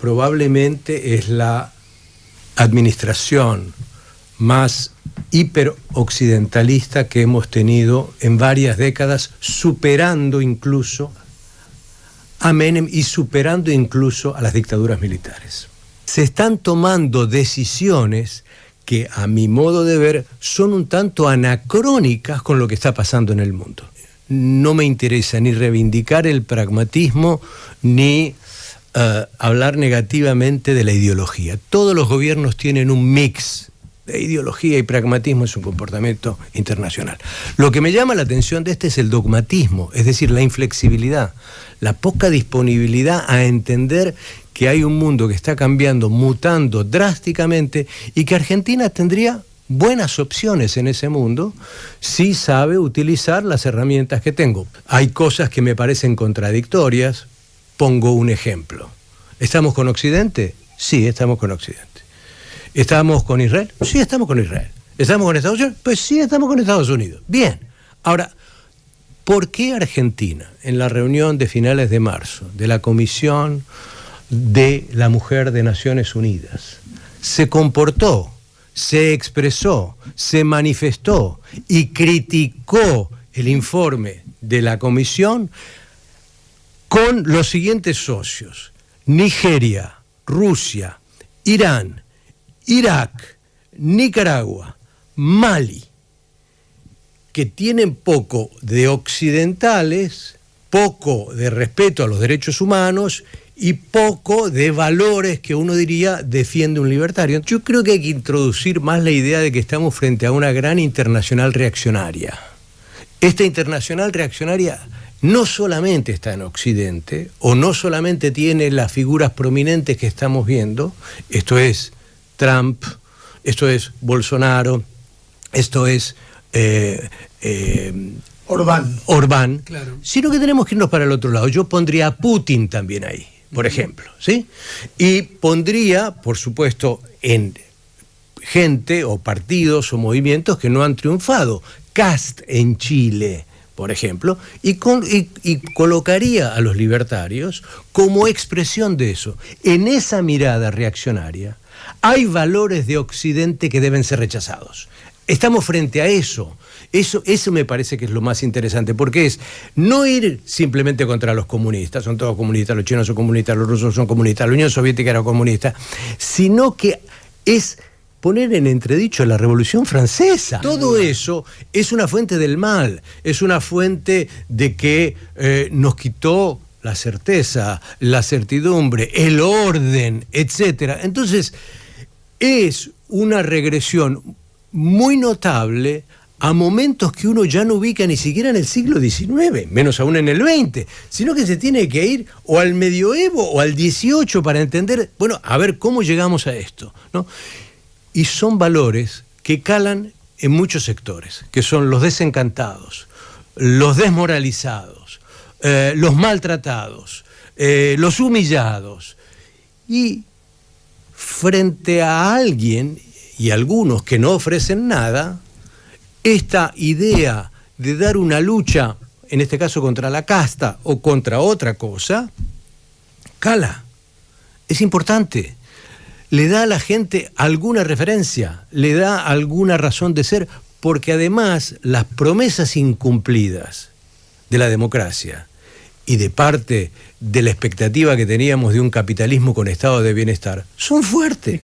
probablemente es la administración más hiperoccidentalista que hemos tenido en varias décadas, superando incluso a Menem y superando incluso a las dictaduras militares. Se están tomando decisiones que a mi modo de ver son un tanto anacrónicas con lo que está pasando en el mundo. No me interesa ni reivindicar el pragmatismo ni eh, hablar negativamente de la ideología. Todos los gobiernos tienen un mix de ideología y pragmatismo en su comportamiento internacional. Lo que me llama la atención de este es el dogmatismo, es decir, la inflexibilidad, la poca disponibilidad a entender que hay un mundo que está cambiando, mutando drásticamente y que Argentina tendría buenas opciones en ese mundo si sabe utilizar las herramientas que tengo. Hay cosas que me parecen contradictorias, Pongo un ejemplo. ¿Estamos con Occidente? Sí, estamos con Occidente. ¿Estamos con Israel? Sí, estamos con Israel. ¿Estamos con Estados Unidos? Pues sí, estamos con Estados Unidos. Bien. Ahora, ¿por qué Argentina, en la reunión de finales de marzo de la Comisión de la Mujer de Naciones Unidas, se comportó, se expresó, se manifestó y criticó el informe de la Comisión con los siguientes socios, Nigeria, Rusia, Irán, Irak, Nicaragua, Mali, que tienen poco de occidentales, poco de respeto a los derechos humanos y poco de valores que uno diría defiende un libertario. Yo creo que hay que introducir más la idea de que estamos frente a una gran internacional reaccionaria. Esta internacional reaccionaria no solamente está en Occidente o no solamente tiene las figuras prominentes que estamos viendo, esto es Trump, esto es Bolsonaro, esto es eh, eh Orbán, claro. sino que tenemos que irnos para el otro lado. Yo pondría a Putin también ahí, por ejemplo, ¿sí? Y pondría, por supuesto, en gente o partidos o movimientos que no han triunfado. Cast en Chile, por ejemplo, y, colocaría a los libertarios como expresión de eso. En esa mirada reaccionaria hay valores de Occidente que deben ser rechazados. Estamos frente a eso. Eso, eso me parece que es lo más interesante, porque es no ir simplemente contra los comunistas, son todos comunistas, los chinos son comunistas, los rusos son comunistas, la Unión Soviética era comunista, sino que es poner en entredicho la Revolución Francesa. Todo eso es una fuente del mal, es una fuente de que eh, nos quitó la certeza, la certidumbre, el orden, etc. Entonces, es una regresión muy notable a momentos que uno ya no ubica ni siquiera en el siglo XIX, menos aún en el XX, sino que se tiene que ir o al medioevo o al XVIII para entender, bueno, a ver cómo llegamos a esto. ¿no? Y son valores que calan en muchos sectores, que son los desencantados, los desmoralizados, eh, los maltratados, eh, los humillados. Y frente a alguien y algunos que no ofrecen nada, esta idea de dar una lucha, en este caso contra la casta o contra otra cosa, cala. Es importante le da a la gente alguna referencia, le da alguna razón de ser, porque además las promesas incumplidas de la democracia y de parte de la expectativa que teníamos de un capitalismo con estado de bienestar son fuertes.